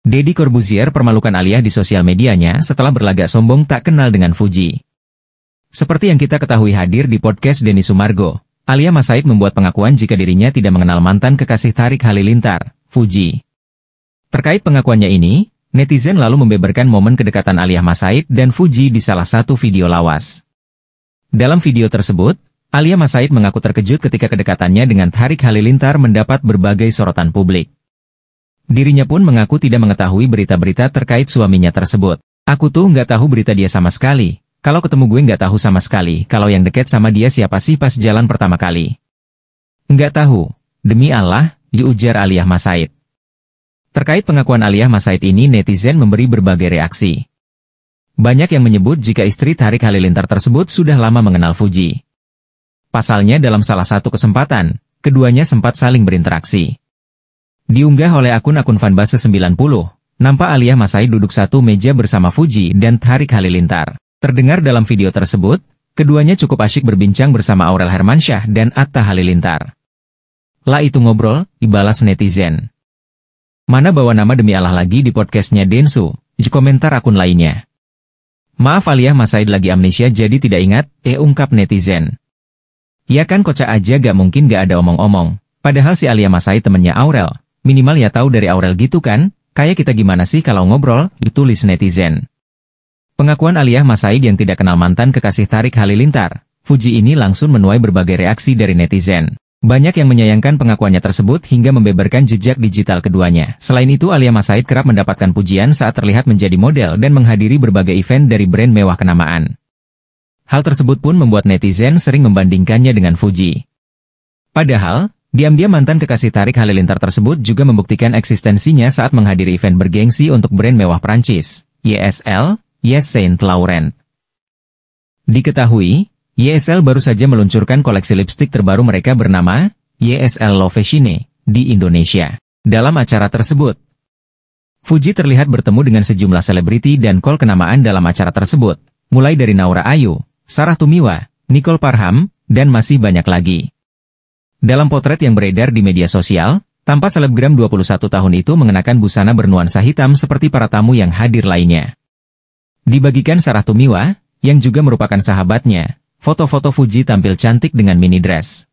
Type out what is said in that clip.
Deddy Corbuzier permalukan Alia di sosial medianya setelah berlagak sombong tak kenal dengan Fuji. Seperti yang kita ketahui hadir di podcast Denny Sumargo, Alia Masaid membuat pengakuan jika dirinya tidak mengenal mantan kekasih Tarik Halilintar, Fuji. Terkait pengakuannya ini, netizen lalu membeberkan momen kedekatan Alia Masaid dan Fuji di salah satu video lawas. Dalam video tersebut, Alia Masaid mengaku terkejut ketika kedekatannya dengan Tarik Halilintar mendapat berbagai sorotan publik. Dirinya pun mengaku tidak mengetahui berita-berita terkait suaminya tersebut. Aku tuh nggak tahu berita dia sama sekali. Kalau ketemu gue nggak tahu sama sekali kalau yang deket sama dia siapa sih pas jalan pertama kali. Nggak tahu. Demi Allah, diujar Aliyah Masaid. Terkait pengakuan Aliyah Masaid ini netizen memberi berbagai reaksi. Banyak yang menyebut jika istri Tarik Halilintar tersebut sudah lama mengenal Fuji. Pasalnya dalam salah satu kesempatan, keduanya sempat saling berinteraksi. Diunggah oleh akun-akun fanbase 90, nampak Alia Masai duduk satu meja bersama Fuji dan Tarik Halilintar. Terdengar dalam video tersebut, keduanya cukup asyik berbincang bersama Aurel Hermansyah dan Atta Halilintar. Lah itu ngobrol, ibalas netizen. Mana bawa nama demi Allah lagi di podcastnya Densu, di komentar akun lainnya. Maaf Alia Masaid lagi amnesia jadi tidak ingat, eh ungkap netizen. Ya kan kocak aja gak mungkin gak ada omong-omong. Padahal si Alia Masai temennya Aurel, Minimal ya tahu dari Aurel gitu kan? Kayak kita gimana sih kalau ngobrol, ditulis netizen. Pengakuan Aliyah Masaid yang tidak kenal mantan kekasih Tarik Halilintar, Fuji ini langsung menuai berbagai reaksi dari netizen. Banyak yang menyayangkan pengakuannya tersebut hingga membeberkan jejak digital keduanya. Selain itu, Alia Masaid kerap mendapatkan pujian saat terlihat menjadi model dan menghadiri berbagai event dari brand mewah kenamaan. Hal tersebut pun membuat netizen sering membandingkannya dengan Fuji. Padahal, Diam-diam mantan kekasih tarik Halilintar tersebut juga membuktikan eksistensinya saat menghadiri event bergengsi untuk brand mewah Prancis, YSL, Yes Saint Laurent. Diketahui, YSL baru saja meluncurkan koleksi lipstik terbaru mereka bernama YSL Love Chine di Indonesia. Dalam acara tersebut, Fuji terlihat bertemu dengan sejumlah selebriti dan kol kenamaan dalam acara tersebut, mulai dari Naura Ayu, Sarah Tumiwa, Nicole Parham, dan masih banyak lagi. Dalam potret yang beredar di media sosial, tanpa selebgram 21 tahun itu mengenakan busana bernuansa hitam seperti para tamu yang hadir lainnya. Dibagikan Sarah Tumiwa, yang juga merupakan sahabatnya, foto-foto Fuji tampil cantik dengan mini dress.